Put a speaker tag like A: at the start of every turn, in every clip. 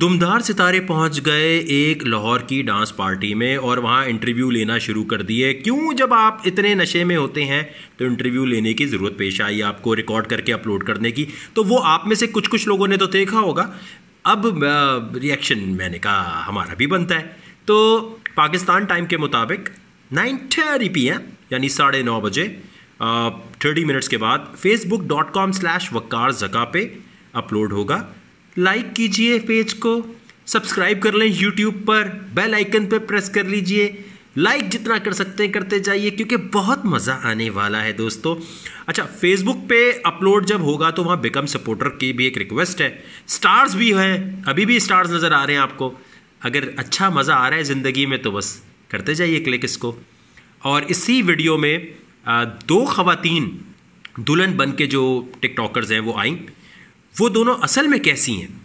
A: दुमदार सितारे पहुंच गए एक लाहौर की डांस पार्टी में और वहां इंटरव्यू लेना शुरू कर दिए क्यों जब आप इतने नशे में होते हैं तो इंटरव्यू लेने की ज़रूरत पेश आई आपको रिकॉर्ड करके अपलोड करने की तो वो आप में से कुछ कुछ लोगों ने तो देखा होगा अब रिएक्शन मैंने कहा हमारा भी बनता है तो पाकिस्तान टाइम के मुताबिक नाइन थर्टी पी एम यानी साढ़े नौ बजे थर्टी मिनट्स के बाद Facebook dot com slash Waqar Zaka पे अपलोड होगा लाइक कीजिए पेज को सब्सक्राइब कर लें यूट्यूब पर बेल आइकन पर प्रेस कर लीजिए लाइक जितना कर सकते हैं करते जाइए क्योंकि बहुत मज़ा आने वाला है दोस्तों अच्छा फेसबुक पे अपलोड जब होगा तो वहाँ बिकम सपोर्टर की भी एक रिक्वेस्ट है स्टार्स भी हैं अभी भी स्टार्स नज़र आ रहे हैं आपको अगर अच्छा मज़ा आ रहा है ज़िंदगी में तो बस करते जाइए क्लिक इसको और इसी वीडियो में दो खातन दुल्हन बन के जो टिकटॉकर्स हैं वो आई वो दोनों असल में कैसी हैं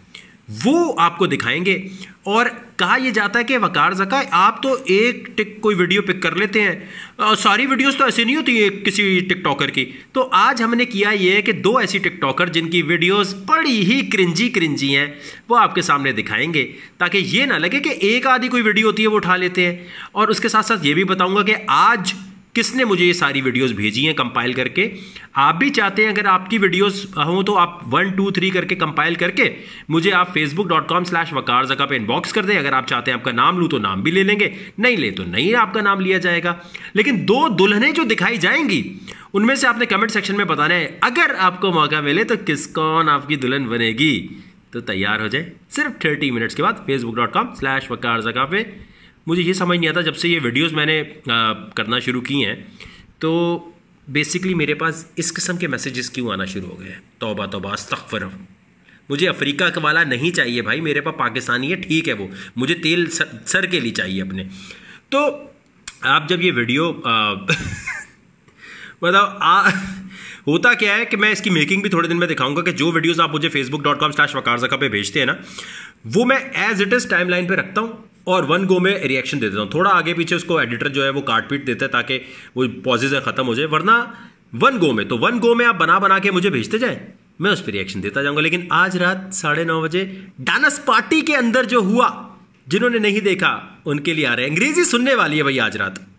A: वो आपको दिखाएंगे और कहा यह जाता है कि वकार जका आप तो एक टिक कोई वीडियो पिक कर लेते हैं आ, सारी वीडियोस तो ऐसी नहीं होती है किसी टिकटॉकर की तो आज हमने किया ये है कि दो ऐसी टिकटॉकर जिनकी वीडियोस बड़ी ही क्रिंजी क्रिंजी हैं वो आपके सामने दिखाएंगे ताकि ये ना लगे कि एक आधी कोई वीडियो होती है वो उठा लेते हैं और उसके साथ साथ ये भी बताऊँगा कि आज किसने मुझे ये सारी वीडियोस भेजी हैं कंपाइल करके आप भी चाहते हैं अगर आपकी वीडियोस हो तो आप वन टू थ्री करके कंपाइल करके मुझे आप Facebook dot com slash Waqar Zaka पर इनबॉक्स कर दें अगर आप चाहते हैं आपका नाम लूँ तो नाम भी ले लेंगे नहीं ले तो नहीं आपका नाम लिया जाएगा लेकिन दो दुल्हने जो दिखाई जाएंगी उनमें से आपने कमेंट सेक्शन में बताना है अगर आपको मौका मिले तो किस कौन आपकी दुल्हन बनेगी तो तैयार हो जाए सिर्फ थर्टी मिनट्स के बाद Facebook dot com slash Waqar Zaka पर मुझे ये समझ नहीं आता जब से ये वीडियोज़ मैंने आ, करना शुरू की हैं तो बेसिकली मेरे पास इस किस्म के मैसेजेस क्यों आना शुरू हो गए हैं तोबा तोबा अस्तफ़र मुझे अफ्रीका का वाला नहीं चाहिए भाई मेरे पास पाकिस्तानी है ठीक है वो मुझे तेल सर, सर के लिए चाहिए अपने तो आप जब ये वीडियो बताओ मतलब, आ होता क्या है कि मैं इसकी मेकिंग भी थोड़े दिन में दिखाऊंगा कि जो वीडियोस आप मुझे फेसबुक डॉट कॉम स्लैश जगह पर भेजते हैं ना वो मैं as it is timeline पर रखता हूँ और वन गो में रिएक्शन दे देता हूँ थोड़ा आगे पीछे उसको एडिटर जो है वो काट पीट देता है ताकि वो पॉजिज ख़त्म हो जाए वरना वन गो में तो वन गो में आप बना बना के मुझे भेजते जाए मैं उस पर रिएक्शन देता जाऊंगा लेकिन आज रात साढ़े नौ बजे डानस पार्टी के अंदर जो हुआ जिन्होंने नहीं देखा उनके लिए आ रहे अंग्रेजी सुनने वाली है भाई आज रात